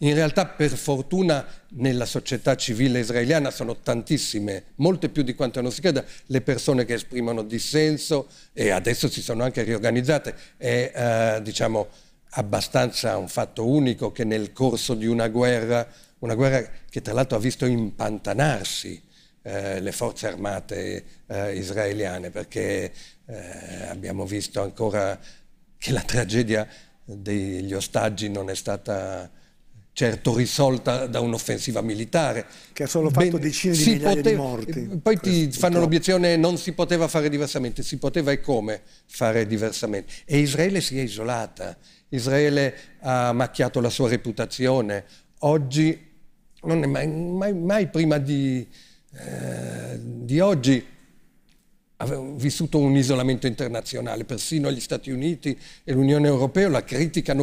In realtà per fortuna nella società civile israeliana sono tantissime, molte più di quanto non si creda, le persone che esprimono dissenso e adesso si sono anche riorganizzate. È eh, diciamo abbastanza un fatto unico che nel corso di una guerra, una guerra che tra l'altro ha visto impantanarsi eh, le forze armate eh, israeliane, perché eh, abbiamo visto ancora che la tragedia degli ostaggi non è stata certo risolta da un'offensiva militare. Che ha solo fatto ben, decine di migliaia poteva, di morti. Poi ti fanno l'obiezione non si poteva fare diversamente, si poteva e come fare diversamente. E Israele si è isolata, Israele ha macchiato la sua reputazione, oggi, non è mai, mai, mai prima di, eh, di oggi, avevano vissuto un isolamento internazionale, persino gli Stati Uniti e l'Unione Europea la criticano